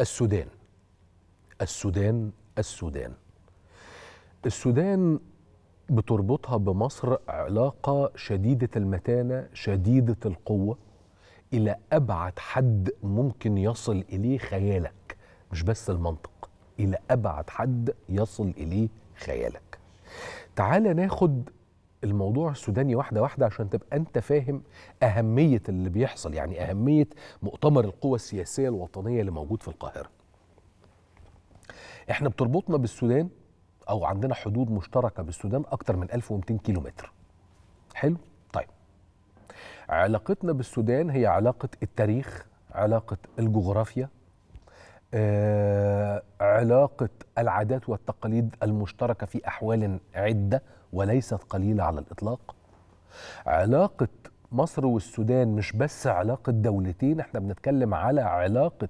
السودان السودان السودان السودان بتربطها بمصر علاقة شديدة المتانة شديدة القوة إلى أبعد حد ممكن يصل إليه خيالك مش بس المنطق إلى أبعد حد يصل إليه خيالك تعال ناخد الموضوع السوداني واحده واحده عشان تبقى انت فاهم اهميه اللي بيحصل يعني اهميه مؤتمر القوى السياسيه الوطنيه اللي موجود في القاهره احنا بتربطنا بالسودان او عندنا حدود مشتركه بالسودان اكتر من 1200 كيلومتر حلو طيب علاقتنا بالسودان هي علاقه التاريخ علاقه الجغرافيا آه، علاقة العادات والتقاليد المشتركة في أحوال عدة وليست قليله على الاطلاق علاقه مصر والسودان مش بس علاقه دولتين احنا بنتكلم على علاقه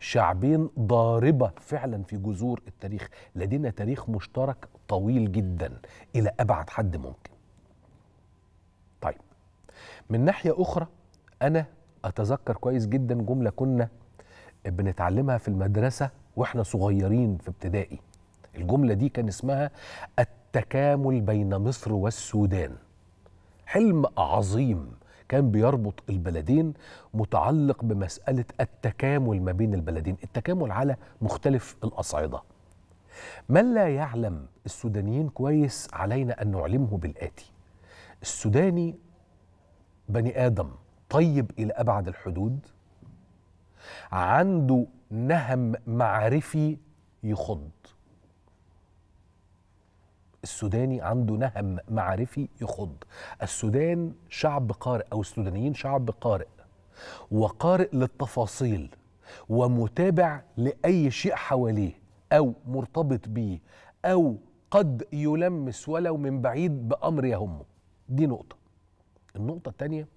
شعبين ضاربه فعلا في جذور التاريخ لدينا تاريخ مشترك طويل جدا الى ابعد حد ممكن طيب من ناحيه اخرى انا اتذكر كويس جدا جمله كنا بنتعلمها في المدرسه واحنا صغيرين في ابتدائي الجمله دي كان اسمها التكامل بين مصر والسودان حلم عظيم كان بيربط البلدين متعلق بمسألة التكامل ما بين البلدين التكامل على مختلف الأصعدة من لا يعلم السودانيين كويس علينا أن نعلمه بالآتي السوداني بني آدم طيب إلى أبعد الحدود عنده نهم معرفي يخض السوداني عنده نهم معرفي يخض السودان شعب قارئ أو السودانيين شعب قارئ وقارئ للتفاصيل ومتابع لأي شيء حواليه أو مرتبط بيه أو قد يلمس ولو من بعيد بأمر يهمه دي نقطة النقطة الثانية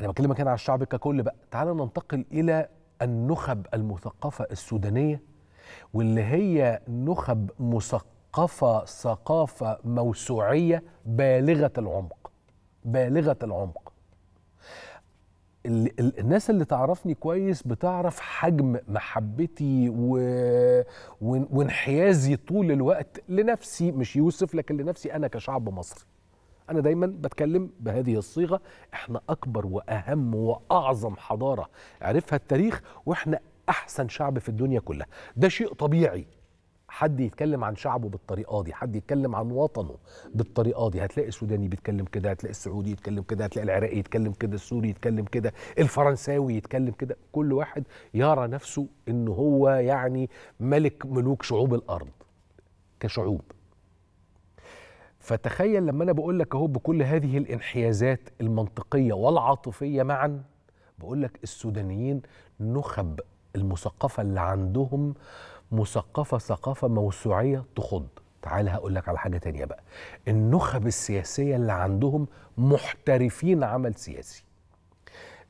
أنا بكلمك هنا على الشعب ككل بقى تعال ننتقل إلى النخب المثقفة السودانية واللي هي نخب مثقفة ثقافة ثقافة موسوعية بالغة العمق بالغة العمق الناس اللي تعرفني كويس بتعرف حجم محبتي و... وانحيازي طول الوقت لنفسي مش يوسف لكن لنفسي انا كشعب مصري انا دايما بتكلم بهذه الصيغه احنا اكبر واهم واعظم حضاره عرفها التاريخ واحنا احسن شعب في الدنيا كلها ده شيء طبيعي حد يتكلم عن شعبه بالطريقه دي حد يتكلم عن وطنه بالطريقه دي هتلاقي السوداني بيتكلم كده هتلاقي السعودي يتكلم كده هتلاقي العراقي يتكلم كده السوري يتكلم كده الفرنساوي يتكلم كده كل واحد يرى نفسه ان هو يعني ملك ملوك شعوب الارض كشعوب فتخيل لما انا بقول لك اهو بكل هذه الانحيازات المنطقيه والعاطفيه معا بقول لك السودانيين نخب المثقفه اللي عندهم مثقفه ثقافه موسوعيه تخض تعال هقول لك على حاجه تانية بقى النخب السياسيه اللي عندهم محترفين عمل سياسي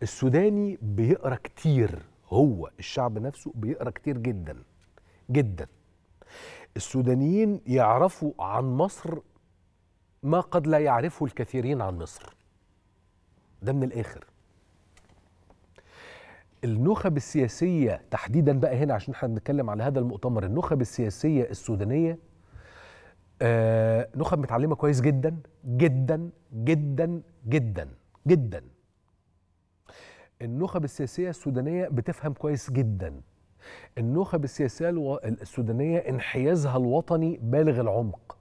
السوداني بيقرا كتير هو الشعب نفسه بيقرا كتير جدا جدا السودانيين يعرفوا عن مصر ما قد لا يعرفه الكثيرين عن مصر ده من الاخر النخب السياسية تحديدا بقى هنا عشان احنا بنتكلم على هذا المؤتمر النخب السياسية السودانية آه نخب متعلمة كويس جدا جدا جدا جدا جدا النخب السياسية السودانية بتفهم كويس جدا النخب السياسية السودانية انحيازها الوطني بالغ العمق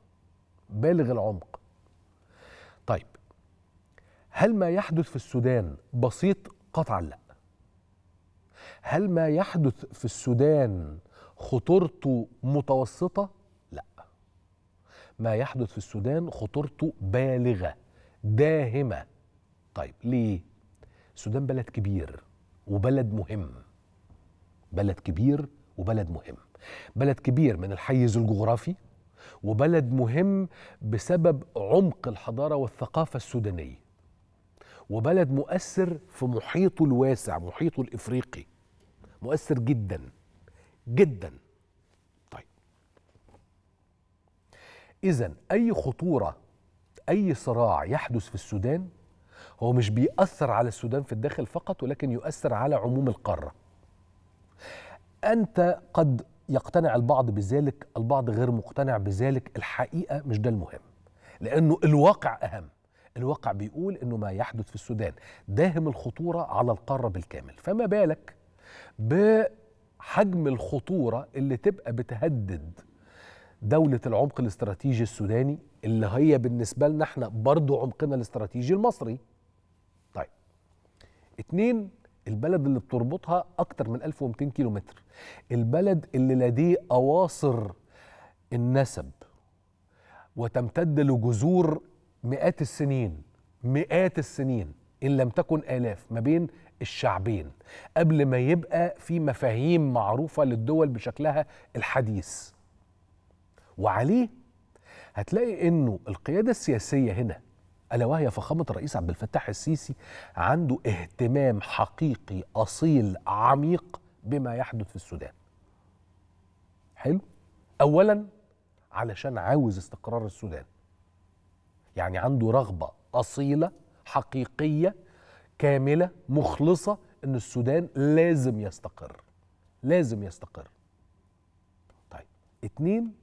بالغ العمق طيب هل ما يحدث في السودان بسيط قطعا لا هل ما يحدث في السودان خطورته متوسطه لا ما يحدث في السودان خطورته بالغه داهمه طيب ليه السودان بلد كبير وبلد مهم بلد كبير وبلد مهم بلد كبير من الحيز الجغرافي وبلد مهم بسبب عمق الحضاره والثقافه السودانيه وبلد مؤثر في محيطه الواسع محيطه الافريقي مؤثر جدا جدا طيب اذا اي خطوره اي صراع يحدث في السودان هو مش بيأثر على السودان في الداخل فقط ولكن يؤثر على عموم القاره انت قد يقتنع البعض بذلك البعض غير مقتنع بذلك الحقيقه مش ده المهم لانه الواقع اهم الواقع بيقول انه ما يحدث في السودان داهم الخطوره على القاره بالكامل فما بالك بحجم الخطوره اللي تبقى بتهدد دولة العمق الاستراتيجي السوداني اللي هي بالنسبة لنا احنا برضو عمقنا الاستراتيجي المصري طيب اتنين البلد اللي بتربطها أكتر من 1200 كيلومتر البلد اللي لديه أواصر النسب وتمتد لجذور مئات السنين مئات السنين ان لم تكن الاف ما بين الشعبين قبل ما يبقى في مفاهيم معروفه للدول بشكلها الحديث وعليه هتلاقي انه القياده السياسيه هنا الا وهي فخامه الرئيس عبد الفتاح السيسي عنده اهتمام حقيقي اصيل عميق بما يحدث في السودان حلو اولا علشان عاوز استقرار السودان يعني عنده رغبه اصيله حقيقيه كامله مخلصه ان السودان لازم يستقر لازم يستقر طيب اتنين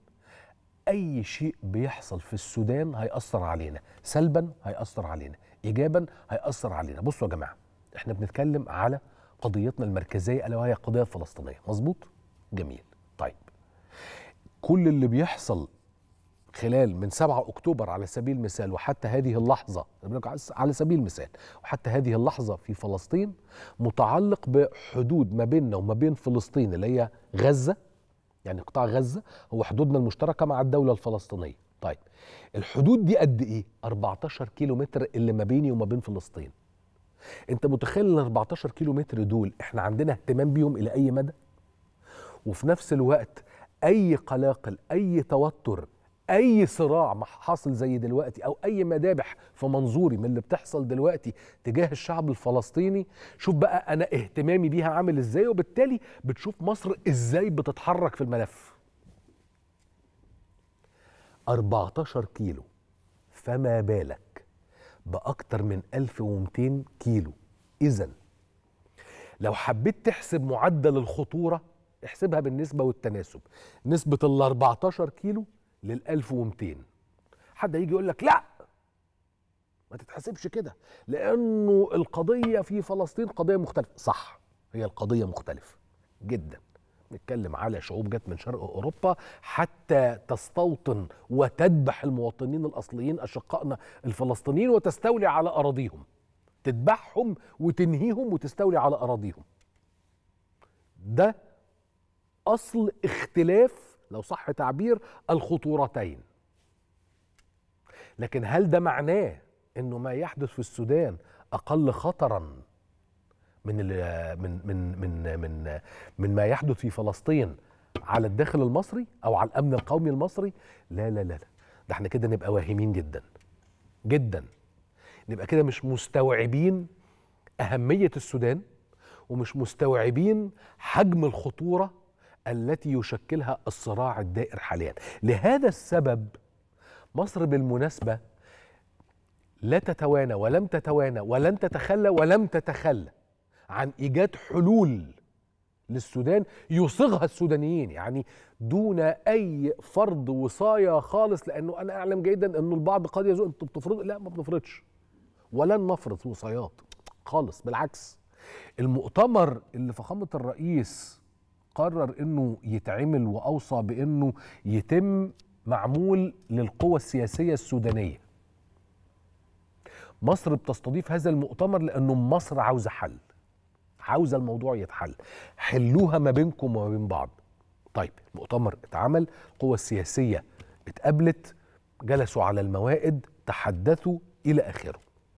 اي شيء بيحصل في السودان هيأثر علينا سلبا هيأثر علينا ايجابا هيأثر علينا بصوا يا جماعه احنا بنتكلم على قضيتنا المركزيه الا وهي القضيه الفلسطينيه مظبوط جميل طيب كل اللي بيحصل خلال من 7 أكتوبر على سبيل المثال وحتى هذه اللحظة على سبيل المثال وحتى هذه اللحظة في فلسطين متعلق بحدود ما بيننا وما بين فلسطين اللي هي غزة يعني قطاع غزة هو حدودنا المشتركة مع الدولة الفلسطينية طيب الحدود دي قد إيه؟ 14 كيلو متر اللي ما بيني وما بين فلسطين انت متخيل ال 14 كيلو متر دول احنا عندنا اهتمام بيهم الى اي مدى وفي نفس الوقت اي قلاقل اي توتر اي صراع حاصل زي دلوقتي او اي مذابح في منظوري من اللي بتحصل دلوقتي تجاه الشعب الفلسطيني شوف بقى انا اهتمامي بيها عامل ازاي وبالتالي بتشوف مصر ازاي بتتحرك في الملف 14 كيلو فما بالك باكتر من 1200 كيلو اذا لو حبيت تحسب معدل الخطوره احسبها بالنسبه والتناسب نسبه ال 14 كيلو لل 1200 حد هيجي يقول لك لا ما تتحسبش كده لانه القضيه في فلسطين قضيه مختلفه صح هي القضيه مختلفه جدا نتكلم على شعوب جت من شرق اوروبا حتى تستوطن وتذبح المواطنين الاصليين اشقائنا الفلسطينيين وتستولي على اراضيهم تذبحهم وتنهيهم وتستولي على اراضيهم ده اصل اختلاف لو صح تعبير الخطورتين لكن هل ده معناه انه ما يحدث في السودان اقل خطرا من من من من من من ما يحدث في فلسطين على الداخل المصري او على الامن القومي المصري لا لا لا لا ده احنا كده نبقى واهمين جدا جدا نبقى كده مش مستوعبين اهميه السودان ومش مستوعبين حجم الخطوره التي يشكلها الصراع الدائر حاليا لهذا السبب مصر بالمناسبة لا تتوانى ولم تتوانى ولن تتخلى ولم تتخلى عن إيجاد حلول للسودان يصغها السودانيين يعني دون اي فرض وصايه خالص لانه انا اعلم جيدا انه البعض قد يزوء انتوا بتفرضوا لا ما بنفرضش ولن نفرض وصايات خالص بالعكس المؤتمر اللي فخامه الرئيس قرر انه يتعمل واوصى بانه يتم معمول للقوى السياسيه السودانيه مصر بتستضيف هذا المؤتمر لانه مصر عاوزه حل عاوزه الموضوع يتحل حلوها ما بينكم وما بين بعض طيب المؤتمر اتعمل القوى السياسيه اتقابلت جلسوا على الموائد تحدثوا الى اخره